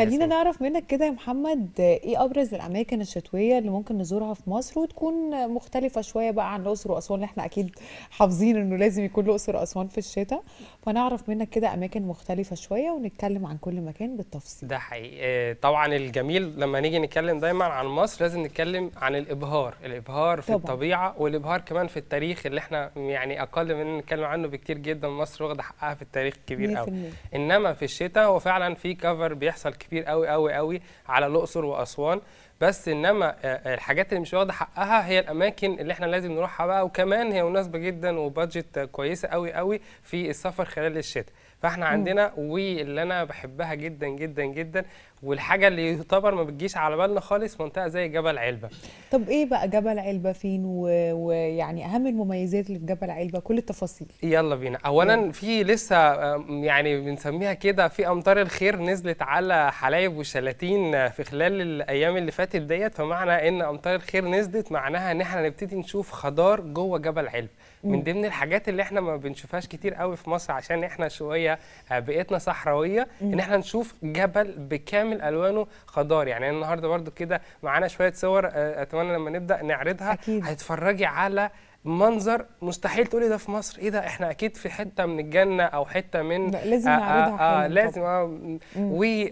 خلينا نعرف منك كده يا محمد ايه ابرز الاماكن الشتويه اللي ممكن نزورها في مصر وتكون مختلفه شويه بقى عن الاقصر واسوان اللي احنا اكيد حافظين انه لازم يكون الاقصر واسوان في الشتاء فنعرف منك كده اماكن مختلفه شويه ونتكلم عن كل مكان بالتفصيل ده حقيقي آه، طبعا الجميل لما نيجي نتكلم دايما عن مصر لازم نتكلم عن الابهار الابهار في طبعا. الطبيعه والابهار كمان في التاريخ اللي احنا يعني اقل من نتكلم عنه بكتير جدا مصر واخده حقها في التاريخ كبير قوي انما في الشتاء هو فعلا في كفر بيحصل كبير قوي قوي قوي على الاقصر واسوان بس انما آه، آه، الحاجات اللي مش واخده حقها هي الاماكن اللي احنا لازم نروحها بقى وكمان هي مناسبه جدا وبادجت كويسه قوي قوي في السفر خلال الشتاء فاحنا عندنا واللي انا بحبها جدا جدا جدا والحاجه اللي يعتبر ما بتجيش على بالنا خالص منطقه زي جبل علبه طب ايه بقى جبل علبه فين ويعني اهم المميزات اللي في جبل علبه كل التفاصيل يلا بينا اولا في لسه يعني بنسميها كده في امطار الخير نزلت على حلايب وشلاتين في خلال الايام اللي فاتت ديت فمعنى ان امطار الخير نزلت معناها ان احنا نبتدي نشوف خضار جوه جبل علب من ضمن الحاجات اللي احنا ما بنشوفهاش كتير قوي في مصر عشان احنا شويه آه، بيئتنا صحراويه ان احنا نشوف جبل بكامل الوانه خضار يعني النهارده برده كده معانا شويه صور آه، اتمنى لما نبدا نعرضها أكيد. هتتفرجي على منظر مستحيل تقولي ده في مصر ايه ده احنا اكيد في حته من الجنه او حته من لا لازم نعرضها آآ آه, آه, آه، لازم اه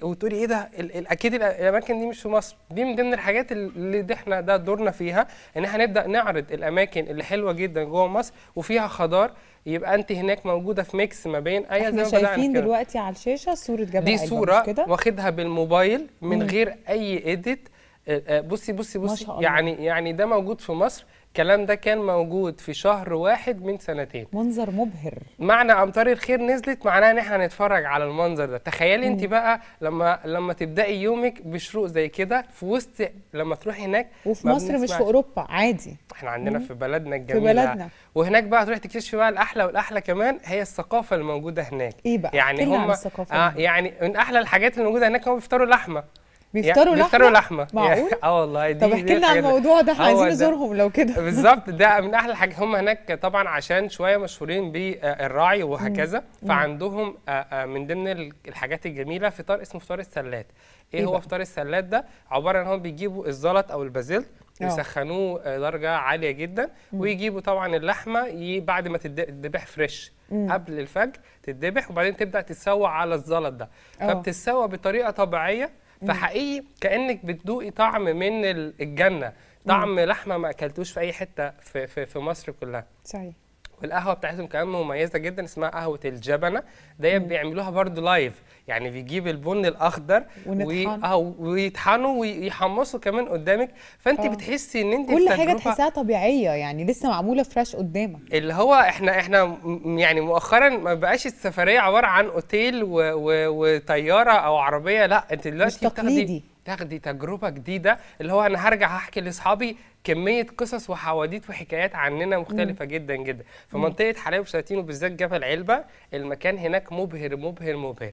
وتقولي ايه ده اكيد الاماكن دي مش في مصر دي من ضمن الحاجات اللي دي احنا ده دورنا فيها ان احنا نبدا نعرض الاماكن اللي حلوه جدا جوه مصر وفيها خضار يبقى انت هناك موجوده في ميكس ما بين اي زي ما شايفين دلوقتي على الشاشه صوره جبل دي صوره واخدها بالموبايل من مم. غير اي اديت آه، آه، بصي بصي بصي يعني يعني ده موجود في مصر الكلام ده كان موجود في شهر واحد من سنتين منظر مبهر معنى امطار الخير نزلت معناها ان احنا هنتفرج على المنظر ده تخيلي انت بقى لما لما تبداي يومك بشروق زي كده في وسط لما تروحي هناك وفي مصر مش في اوروبا عادي احنا عندنا مم. في بلدنا الجميله في بلدنا وهناك بقى تروحي تكتشفي بقى الاحلى والاحلى كمان هي الثقافه الموجوده هناك ايه بقى يعني هم الثقافه آه يعني من احلى الحاجات اللي موجوده هناك هم بيفطروا لحمه يعني بيفطروا لحمه بيفطروا لحمه يعني معقول اه والله دي طب احكي لنا عن الموضوع ده احنا عايزين نزورهم لو كده بالظبط ده من احلى حاجه هم هناك طبعا عشان شويه مشهورين بالراعي وهكذا فعندهم آه، آه، من ضمن الحاجات الجميله فطار اسمه فطار السلات ايه, إيه هو فطار السلات ده عباره ان هم بيجيبوا الزلط او البازيل آه. يسخنوه درجه عاليه جدا ويجيبوا طبعا اللحمه بعد ما تتذبح فريش قبل الفجر تتذبح وبعدين تبدا تتسوى على الزلط ده فبتتسوى بطريقه طبيعيه فحقيقي كانك بتدوقي طعم من الجنه طعم لحمه ما اكلتوش في اي حته في في, في مصر كلها صحيح والقهوه بتاعتهم كمان مميزه جدا اسمها قهوه الجبنه ديت بيعملوها برضو لايف يعني بيجيب البن الاخضر ونطحن. ويطحنوا ويحمصوا كمان قدامك فانت آه. بتحسي ان انت كل حاجه تحسها طبيعيه يعني لسه معموله فريش قدامك اللي هو احنا احنا يعني مؤخرا ما بقاش السفريه عباره عن اوتيل وطياره او عربيه لا انت دلوقتي مش تقليدي تاخدي تجربه جديده اللي هو انا هرجع هحكي لاصحابي كميه قصص وحواديت وحكايات عننا مختلفه مم. جدا جدا فمنطقه حلايب وشلاتين وبالذات جبل علبه المكان هناك مبهر مبهر مبهر